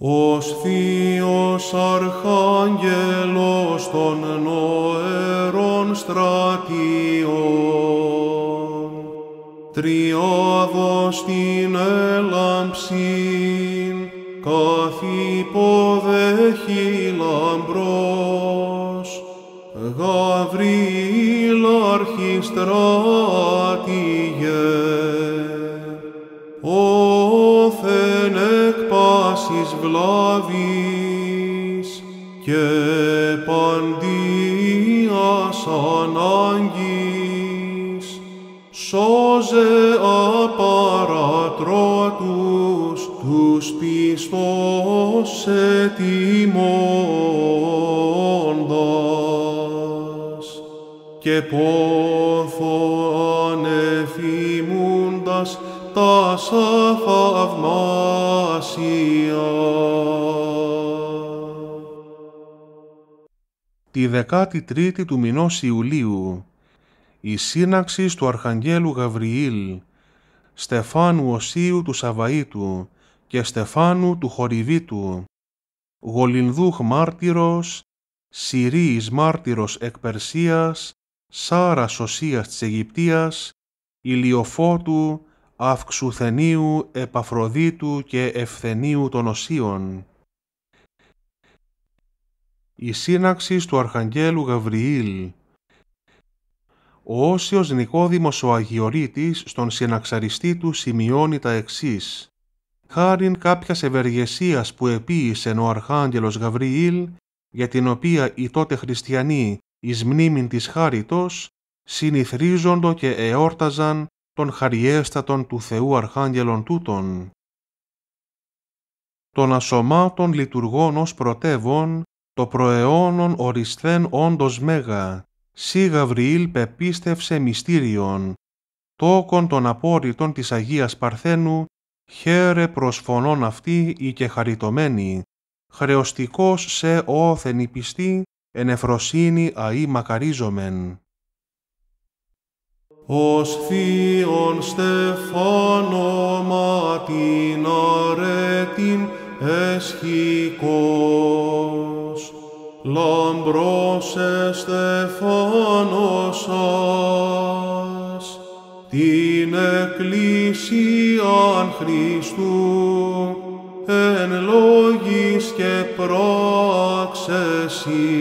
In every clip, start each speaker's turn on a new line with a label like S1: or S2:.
S1: Ως Θείος Αρχάγγελος των νοερών στρατιών, τριάδος την έλαμψη, καθ' υποδέχει λαμπρός, Γαβριήλ αρχιστράτηγε, πάσης βλάβης και παντίας ανάγκης, σώζε απαρατρώτους τους πιστός τιμώντας και ποθώνε τόσο θαυμάσιο.
S2: Τη 13η του μηνός Ιουλίου, η σύναξη του Αρχαγγέλου Γαβριήλ, Στεφάνου Οσίου του Σαβαΐτου και Στεφάνου του Χοριβίτου, Γολινδούχ μάρτυρος, Συρίης μάρτυρος εκ Περσίας, Σάρας τη της Αιγυπτίας, Ηλιοφότου, αυξουθενίου επαφροδίτου και ευθενίου των οσίων. Η σύναξη του Αρχαγγέλου Γαβριήλ Ο Όσιος Νικόδημος ο Αγιορείτης στον συναξαριστή του σημειώνει τα εξής. Χάριν κάποια ευεργεσίας που επίησε ο Αρχάγγελος Γαβριήλ, για την οποία οι τότε χριστιανοί εις μνήμην της χάριτος, συνηθρίζοντο και εόρταζαν των χαριέστατων του Θεού Αρχάγγελων τούτων, των ασωμάτων λειτουργών ως πρωτεύων, το προαιώνων ορισθέν όντος μέγα, σι Γαβριήλ πεπίστευσε μυστήριον, τόκον των απόρριτων της Αγίας Παρθένου, χαίρε προσφωνών αυτή η και χαριτωμένη, χρεωστικός σε όθεν η πιστή, ενεφροσύνη αή μακαρίζομεν ως
S1: θείον στεφάνωμα την αρέτην εσχικός. Λαμπρός εστεφάνωσας την εκκλησίαν Χριστού εν λόγης και πράξεση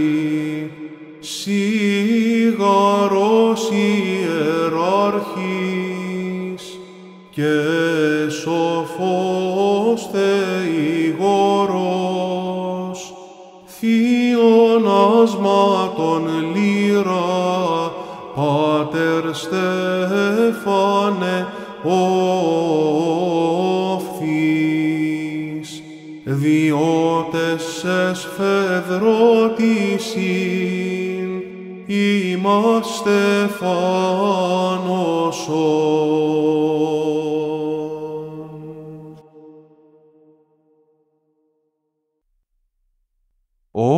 S1: σιγαρώσει και σοφός θεηγορός, θείον ασμάτων λύρα, Πάτερ Στέφανε οφθείς, διότες σε σφεδρότησιν, είμαστε φάνος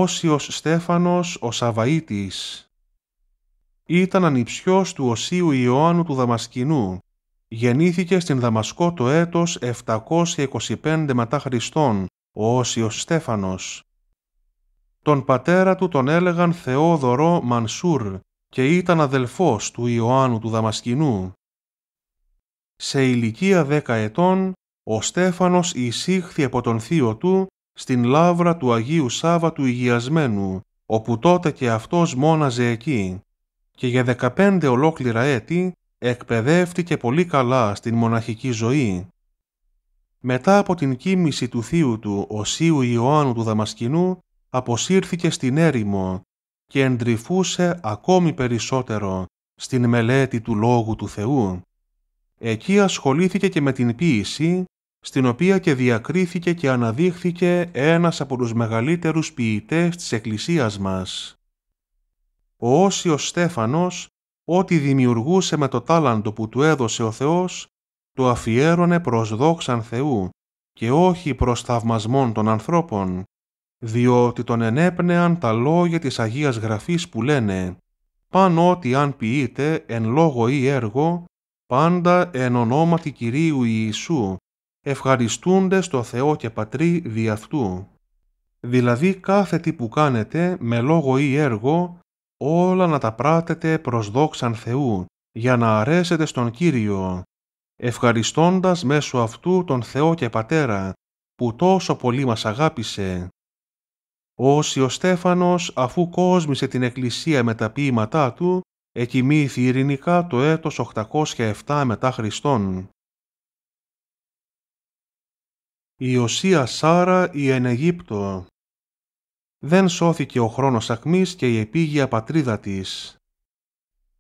S2: Όσιος Στέφανος ο Σαβαΐτης. Ήταν ανιψιός του Οσίου Ιωάννου του Δαμασκηνού. Γεννήθηκε στην Δαμασκό το έτος 725 μετά Χριστόν, ο Όσιος Στέφανος. Τον πατέρα του τον έλεγαν Θεόδωρο Μανσούρ και ήταν αδελφός του Ιωάννου του Δαμασκηνού. Σε ηλικία δέκα ετών, ο Στέφανος εισήχθη από τον θείο του στην λάβρα του Αγίου του Υγειασμένου, όπου τότε και αυτός μόναζε εκεί. Και για δεκαπέντε ολόκληρα έτη εκπαιδεύτηκε πολύ καλά στην μοναχική ζωή. Μετά από την κίνηση του θείου του Οσίου Ιωάννου του Δαμασκηνού, αποσύρθηκε στην έρημο και εντρυφούσε ακόμη περισσότερο στην μελέτη του Λόγου του Θεού. Εκεί ασχολήθηκε και με την ποίηση στην οποία και διακρίθηκε και αναδείχθηκε ένας από τους μεγαλύτερους ποιητές της Εκκλησίας μας. Ο Όσιος Στέφανος, ό,τι δημιουργούσε με το τάλαντο που του έδωσε ο Θεός, το αφιέρωνε προς δόξαν Θεού και όχι προς θαυμασμόν των ανθρώπων, διότι τον ενέπνεαν τα λόγια της Αγίας Γραφής που λένε «Παν ό,τι αν ποιείτε εν λόγο ή έργο, πάντα εν ονόματι Κυρίου Ιησού, ευχαριστούνται στο Θεό και Πατρί δι' αυτού. Δηλαδή κάθε τι που κάνετε με λόγο ή έργο, όλα να τα πράτετε προς δόξαν Θεού, για να αρέσετε στον Κύριο, ευχαριστώντας μέσω αυτού τον Θεό και Πατέρα, που τόσο πολύ μας αγάπησε. Όσοι ο Στέφανος, αφού κόσμησε την Εκκλησία με τα ποίηματά του, εκοιμήθη ειρηνικά το έτος 807 μετά Χριστόν η Οσία Σάρα η εν Δεν σώθηκε ο χρόνος ακμής και η επίγεια πατρίδα της.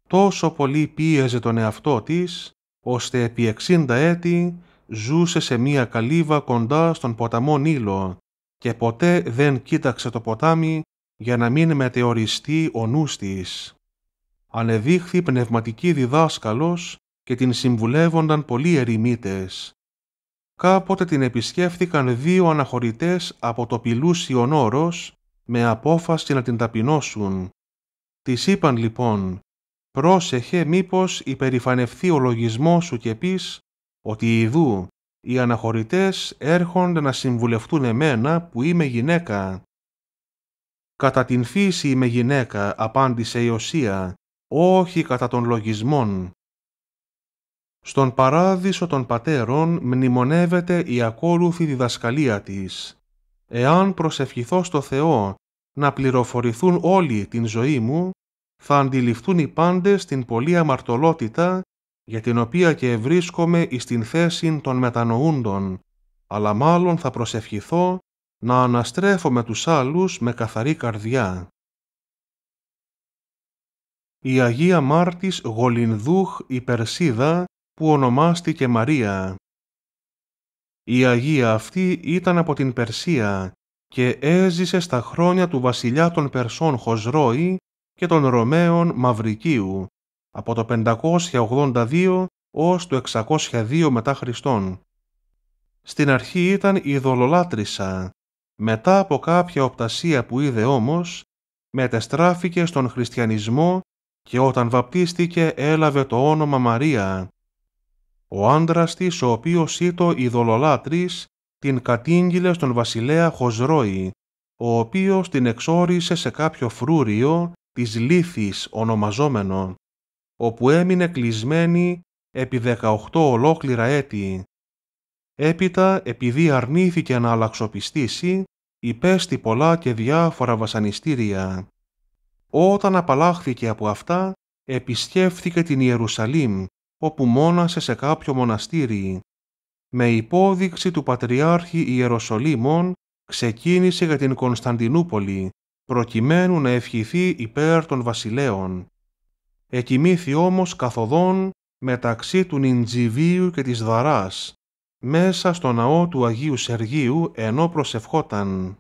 S2: Τόσο πολύ πίεζε τον εαυτό της, ώστε επί εξήντα έτη ζούσε σε μία καλύβα κοντά στον ποταμό Νείλο και ποτέ δεν κοίταξε το ποτάμι για να μην μετεωριστεί ο νους της. Ανεδείχθη πνευματική διδάσκαλος και την συμβουλεύονταν πολλοί ερημίτες κάποτε την επισκέφθηκαν δύο αναχωρητές από το Πιλούσιο Όρος με απόφαση να την ταπεινώσουν. Της είπαν λοιπόν «Πρόσεχε μήπως υπερηφανευθεί ο λογισμός σου και πεις ότι ιδού οι αναχωρητές έρχονται να συμβουλευτούν εμένα που είμαι γυναίκα». «Κατά την φύση είμαι γυναίκα», απάντησε η Οσία, «όχι κατά των λογισμών». Στον παράδεισο των πατέρων μνημονεύεται η ακόλουθη διδασκαλία της. Εάν προσευχηθώ στο Θεό να πληροφορηθούν όλοι την ζωή μου, θα αντιληφθούν οι πάντες την πολλή αμαρτωλότητα για την οποία και βρίσκομαι εις την θέση των μετανοούντων, αλλά μάλλον θα προσευχηθώ να αναστρέφω με τους άλλους με καθαρή καρδιά. Η Αγία Μάρτης Γολινδούχ η Περσίδα που ονομάστηκε Μαρία. Η Αγία αυτή ήταν από την Περσία και έζησε στα χρόνια του βασιλιά των Περσών Χοσρόη και των Ρωμαίων Μαυρικίου από το 582 ως το 602 μετά Χριστόν. Στην αρχή ήταν η Δολολάτρισα, μετά από κάποια οπτασία που είδε όμως, μετεστράφηκε στον χριστιανισμό και όταν βαπτίστηκε έλαβε το όνομα Μαρία, ο άντρας της ο οποίος ήτο ειδωλολάτρης την κατήγγειλε στον βασιλέα Χοζρόη, ο οποίος την εξόρισε σε κάποιο φρούριο της Λύθης ονομαζόμενο, όπου έμεινε κλεισμένη επί 18 ολόκληρα έτη. Έπειτα, επειδή αρνήθηκε να αλλαξοπιστήσει, υπέστη πολλά και διάφορα βασανιστήρια. Όταν απαλλάχθηκε από αυτά, επισκέφθηκε την Ιερουσαλήμ όπου μόνασε σε κάποιο μοναστήρι. Με υπόδειξη του Πατριάρχη Ιεροσολύμων ξεκίνησε για την Κωνσταντινούπολη, προκειμένου να ευχηθεί υπέρ των βασιλέων. Εκοιμήθη όμως καθοδόν μεταξύ του Νιντζιβίου και της Δαράς, μέσα στο ναό του Αγίου Σεργίου ενώ προσευχόταν.